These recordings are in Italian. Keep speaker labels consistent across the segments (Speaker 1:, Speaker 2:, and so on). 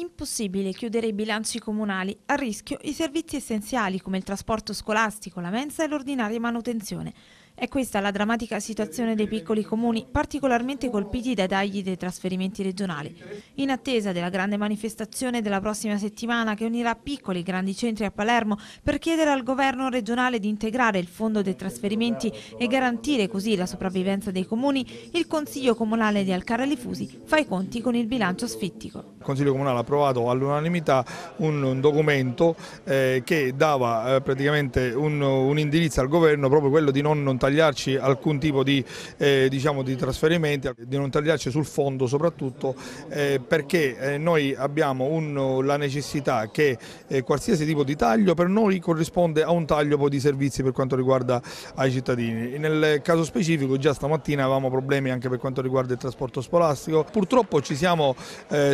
Speaker 1: Impossibile chiudere i bilanci comunali, a rischio i servizi essenziali come il trasporto scolastico, la mensa e l'ordinaria manutenzione. È questa la drammatica situazione dei piccoli comuni particolarmente colpiti dai tagli dei trasferimenti regionali. In attesa della grande manifestazione della prossima settimana che unirà piccoli e grandi centri a Palermo per chiedere al governo regionale di integrare il fondo dei trasferimenti e garantire così la sopravvivenza dei comuni, il Consiglio Comunale di Alcara Lifusi fa i conti con il bilancio sfittico.
Speaker 2: Il Consiglio Comunale ha approvato all'unanimità un, un, documento eh, che dava eh, praticamente un, un, indirizzo al governo proprio quello di non, non tagliarci alcun tipo di, eh, diciamo di, trasferimenti, di non tagliarci sul fondo soprattutto eh, perché eh, noi abbiamo un, la necessità che eh, qualsiasi tipo di taglio per noi corrisponde a un taglio poi di servizi per quanto riguarda ai cittadini. Nel caso specifico già stamattina avevamo problemi anche per quanto riguarda il trasporto scolastico, purtroppo ci siamo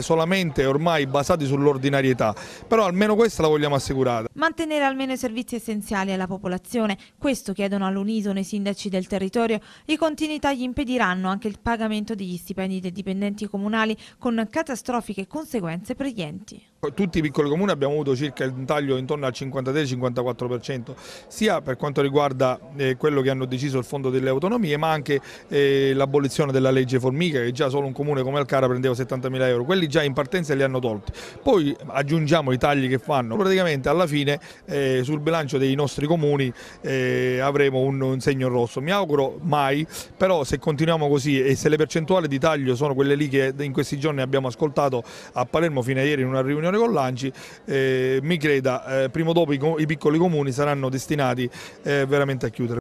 Speaker 2: solamente ormai basati sull'ordinarietà, però almeno questa la vogliamo assicurata.
Speaker 1: Mantenere almeno i servizi essenziali alla popolazione, questo chiedono all'unisono i sindaci del territorio, i continui tagli impediranno anche il pagamento degli stipendi dei dipendenti comunali con catastrofiche conseguenze per gli enti.
Speaker 2: Tutti i piccoli comuni abbiamo avuto circa un taglio intorno al 53-54%, sia per quanto riguarda eh, quello che hanno deciso il Fondo delle Autonomie, ma anche eh, l'abolizione della legge Formica, che già solo un comune come Alcara prendeva 70.000 euro. Quelli già in partenza li hanno tolti molti. Poi aggiungiamo i tagli che fanno, praticamente alla fine eh, sul bilancio dei nostri comuni eh, avremo un, un segno rosso. Mi auguro mai, però se continuiamo così e se le percentuali di taglio sono quelle lì che in questi giorni abbiamo ascoltato a Palermo fino a ieri in una riunione con l'Anci, eh, mi creda, eh, prima o dopo i, i, piccoli comuni saranno destinati eh, veramente a chiudere.